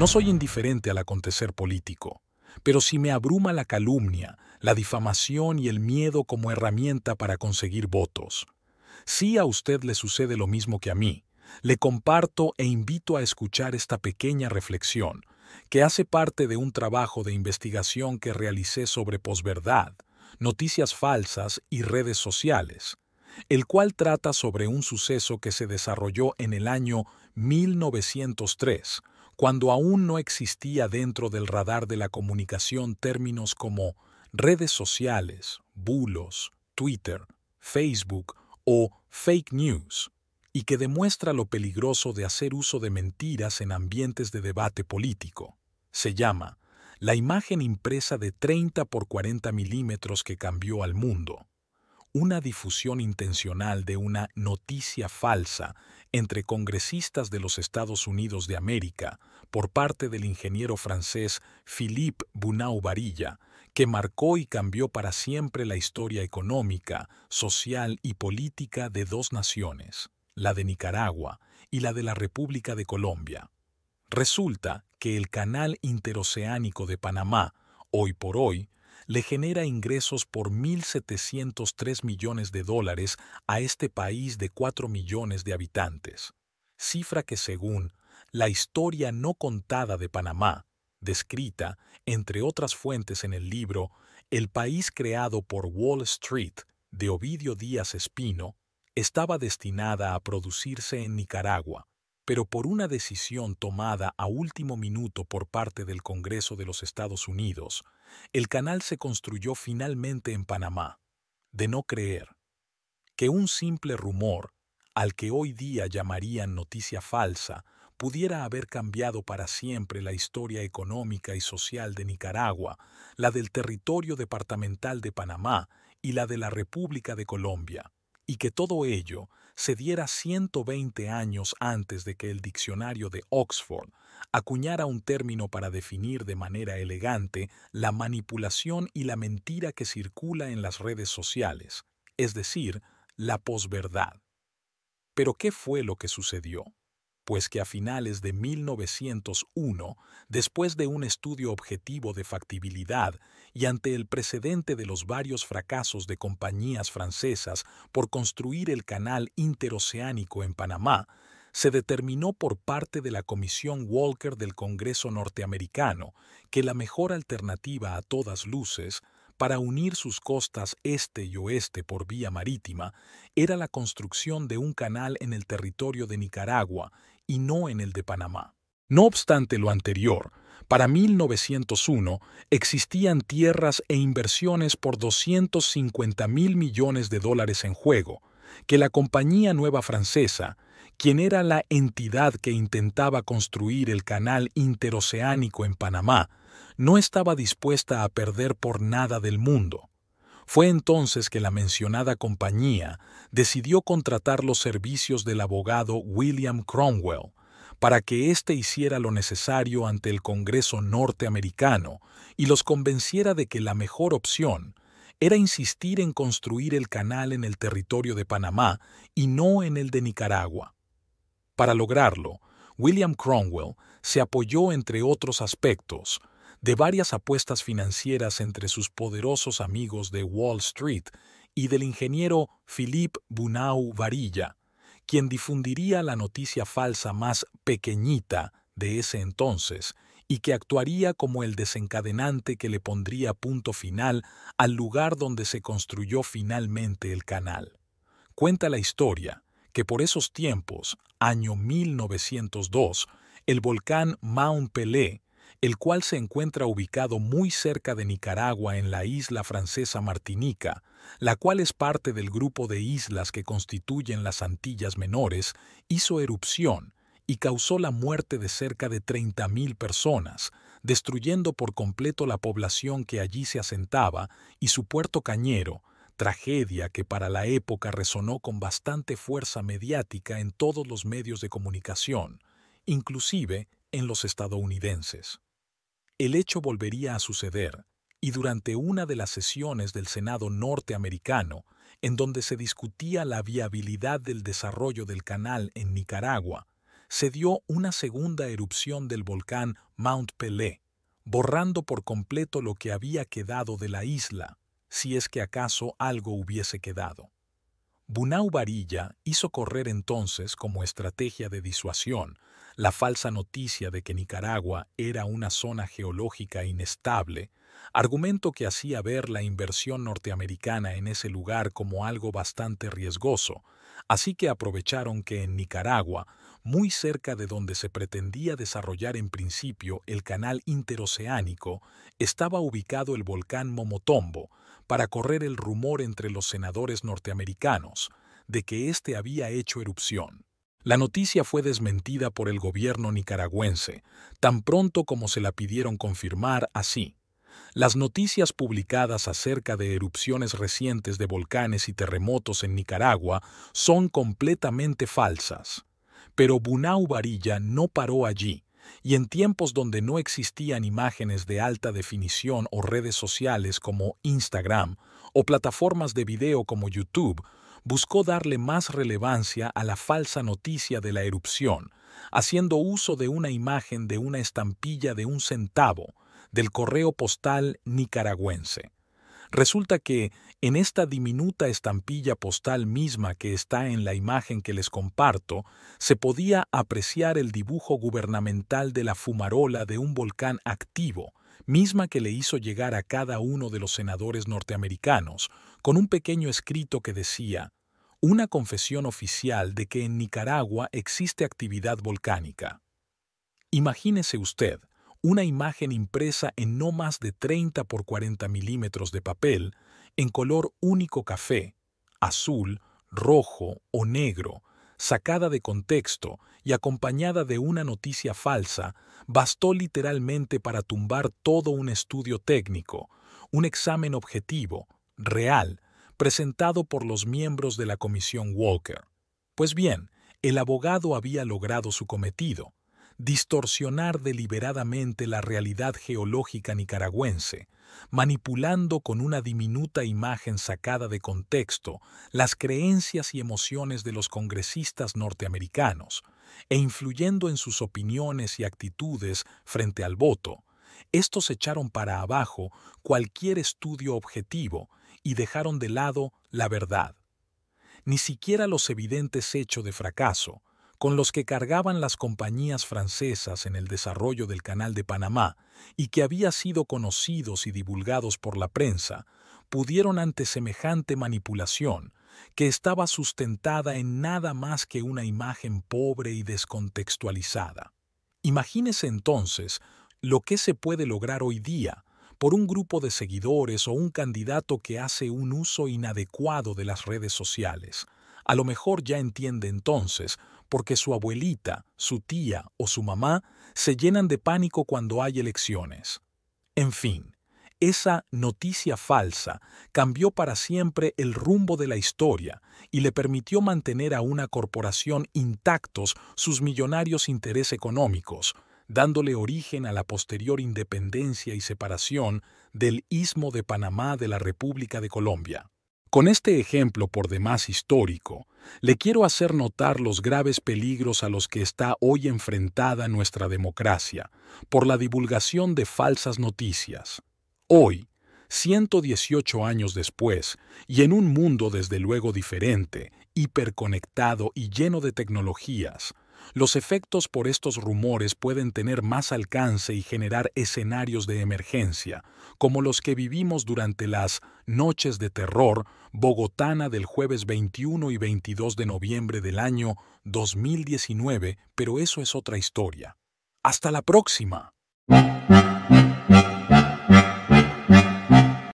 No soy indiferente al acontecer político, pero si me abruma la calumnia, la difamación y el miedo como herramienta para conseguir votos. Si a usted le sucede lo mismo que a mí, le comparto e invito a escuchar esta pequeña reflexión, que hace parte de un trabajo de investigación que realicé sobre posverdad, noticias falsas y redes sociales, el cual trata sobre un suceso que se desarrolló en el año 1903, cuando aún no existía dentro del radar de la comunicación términos como redes sociales, bulos, Twitter, Facebook o fake news, y que demuestra lo peligroso de hacer uso de mentiras en ambientes de debate político. Se llama la imagen impresa de 30 por 40 milímetros que cambió al mundo una difusión intencional de una noticia falsa entre congresistas de los Estados Unidos de América por parte del ingeniero francés Philippe Bunau Varilla, que marcó y cambió para siempre la historia económica, social y política de dos naciones, la de Nicaragua y la de la República de Colombia. Resulta que el canal interoceánico de Panamá, hoy por hoy, le genera ingresos por 1.703 millones de dólares a este país de 4 millones de habitantes, cifra que según la historia no contada de Panamá, descrita, entre otras fuentes en el libro, El país creado por Wall Street, de Ovidio Díaz Espino, estaba destinada a producirse en Nicaragua, pero por una decisión tomada a último minuto por parte del Congreso de los Estados Unidos, el canal se construyó finalmente en Panamá. De no creer que un simple rumor, al que hoy día llamarían noticia falsa, pudiera haber cambiado para siempre la historia económica y social de Nicaragua, la del territorio departamental de Panamá y la de la República de Colombia y que todo ello se diera 120 años antes de que el diccionario de Oxford acuñara un término para definir de manera elegante la manipulación y la mentira que circula en las redes sociales, es decir, la posverdad. Pero ¿qué fue lo que sucedió? pues que a finales de 1901, después de un estudio objetivo de factibilidad y ante el precedente de los varios fracasos de compañías francesas por construir el canal interoceánico en Panamá, se determinó por parte de la Comisión Walker del Congreso norteamericano que la mejor alternativa a todas luces para unir sus costas este y oeste por vía marítima era la construcción de un canal en el territorio de Nicaragua y no en el de Panamá. No obstante lo anterior, para 1901 existían tierras e inversiones por 250 mil millones de dólares en juego, que la Compañía Nueva Francesa, quien era la entidad que intentaba construir el canal interoceánico en Panamá, no estaba dispuesta a perder por nada del mundo. Fue entonces que la mencionada compañía decidió contratar los servicios del abogado William Cromwell para que éste hiciera lo necesario ante el Congreso norteamericano y los convenciera de que la mejor opción era insistir en construir el canal en el territorio de Panamá y no en el de Nicaragua. Para lograrlo, William Cromwell se apoyó, entre otros aspectos, de varias apuestas financieras entre sus poderosos amigos de Wall Street y del ingeniero Philippe Bunau Varilla, quien difundiría la noticia falsa más pequeñita de ese entonces y que actuaría como el desencadenante que le pondría punto final al lugar donde se construyó finalmente el canal. Cuenta la historia que por esos tiempos, año 1902, el volcán Mount Pelé el cual se encuentra ubicado muy cerca de Nicaragua en la isla francesa Martinica, la cual es parte del grupo de islas que constituyen las Antillas Menores, hizo erupción y causó la muerte de cerca de 30.000 personas, destruyendo por completo la población que allí se asentaba y su puerto cañero, tragedia que para la época resonó con bastante fuerza mediática en todos los medios de comunicación, inclusive en los estadounidenses. El hecho volvería a suceder, y durante una de las sesiones del Senado norteamericano, en donde se discutía la viabilidad del desarrollo del canal en Nicaragua, se dio una segunda erupción del volcán Mount Pelé, borrando por completo lo que había quedado de la isla, si es que acaso algo hubiese quedado. Bunau Varilla hizo correr entonces, como estrategia de disuasión, la falsa noticia de que Nicaragua era una zona geológica inestable, argumento que hacía ver la inversión norteamericana en ese lugar como algo bastante riesgoso, así que aprovecharon que en Nicaragua, muy cerca de donde se pretendía desarrollar en principio el canal interoceánico, estaba ubicado el volcán Momotombo, para correr el rumor entre los senadores norteamericanos de que éste había hecho erupción. La noticia fue desmentida por el gobierno nicaragüense, tan pronto como se la pidieron confirmar así. Las noticias publicadas acerca de erupciones recientes de volcanes y terremotos en Nicaragua son completamente falsas. Pero Bunau Varilla no paró allí y en tiempos donde no existían imágenes de alta definición o redes sociales como Instagram o plataformas de video como YouTube, buscó darle más relevancia a la falsa noticia de la erupción, haciendo uso de una imagen de una estampilla de un centavo del correo postal nicaragüense. Resulta que, en esta diminuta estampilla postal misma que está en la imagen que les comparto, se podía apreciar el dibujo gubernamental de la fumarola de un volcán activo, misma que le hizo llegar a cada uno de los senadores norteamericanos, con un pequeño escrito que decía, una confesión oficial de que en Nicaragua existe actividad volcánica. Imagínese usted, una imagen impresa en no más de 30 por 40 milímetros de papel, en color único café, azul, rojo o negro, sacada de contexto y acompañada de una noticia falsa, bastó literalmente para tumbar todo un estudio técnico, un examen objetivo, real, presentado por los miembros de la Comisión Walker. Pues bien, el abogado había logrado su cometido, distorsionar deliberadamente la realidad geológica nicaragüense, manipulando con una diminuta imagen sacada de contexto las creencias y emociones de los congresistas norteamericanos, e influyendo en sus opiniones y actitudes frente al voto, estos echaron para abajo cualquier estudio objetivo y dejaron de lado la verdad. Ni siquiera los evidentes hechos de fracaso, con los que cargaban las compañías francesas en el desarrollo del Canal de Panamá y que había sido conocidos y divulgados por la prensa, pudieron ante semejante manipulación, que estaba sustentada en nada más que una imagen pobre y descontextualizada. Imagínese entonces lo que se puede lograr hoy día por un grupo de seguidores o un candidato que hace un uso inadecuado de las redes sociales. A lo mejor ya entiende entonces porque su abuelita, su tía o su mamá se llenan de pánico cuando hay elecciones. En fin, esa noticia falsa cambió para siempre el rumbo de la historia y le permitió mantener a una corporación intactos sus millonarios intereses económicos, dándole origen a la posterior independencia y separación del istmo de Panamá de la República de Colombia. Con este ejemplo por demás histórico, le quiero hacer notar los graves peligros a los que está hoy enfrentada nuestra democracia por la divulgación de falsas noticias. Hoy, 118 años después, y en un mundo desde luego diferente, hiperconectado y lleno de tecnologías, los efectos por estos rumores pueden tener más alcance y generar escenarios de emergencia, como los que vivimos durante las noches de terror bogotana del jueves 21 y 22 de noviembre del año 2019, pero eso es otra historia. Hasta la próxima.